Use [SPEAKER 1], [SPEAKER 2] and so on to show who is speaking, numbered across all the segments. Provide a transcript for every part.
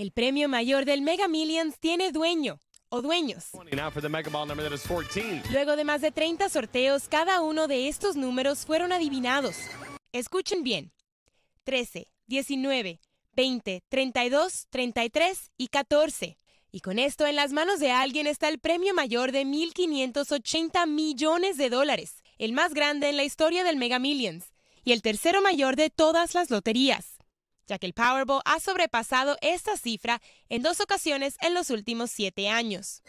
[SPEAKER 1] El premio mayor del Mega Millions tiene dueño o dueños. Luego de más de 30 sorteos, cada uno de estos números fueron adivinados. Escuchen bien. 13, 19, 20, 32, 33 y 14. Y con esto en las manos de alguien está el premio mayor de 1.580 millones de dólares, el más grande en la historia del Mega Millions y el tercero mayor de todas las loterías ya que el Powerball ha sobrepasado esta cifra en dos ocasiones en los últimos siete años.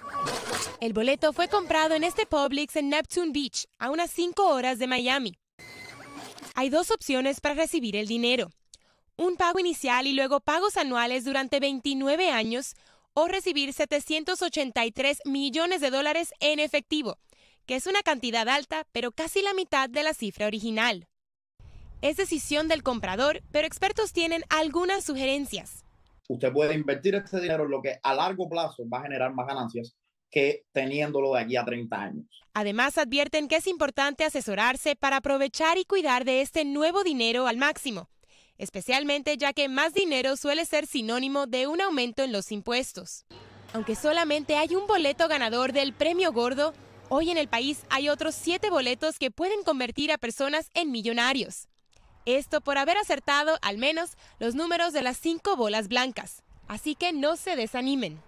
[SPEAKER 1] El boleto fue comprado en este Publix en Neptune Beach, a unas cinco horas de Miami. Hay dos opciones para recibir el dinero. Un pago inicial y luego pagos anuales durante 29 años o recibir 783 millones de dólares en efectivo, que es una cantidad alta, pero casi la mitad de la cifra original. Es decisión del comprador, pero expertos tienen algunas sugerencias.
[SPEAKER 2] Usted puede invertir este dinero en lo que a largo plazo va a generar más ganancias que teniéndolo de aquí a 30
[SPEAKER 1] años. Además, advierten que es importante asesorarse para aprovechar y cuidar de este nuevo dinero al máximo, especialmente ya que más dinero suele ser sinónimo de un aumento en los impuestos. Aunque solamente hay un boleto ganador del premio gordo, hoy en el país hay otros siete boletos que pueden convertir a personas en millonarios. Esto por haber acertado al menos los números de las cinco bolas blancas. Así que no se desanimen.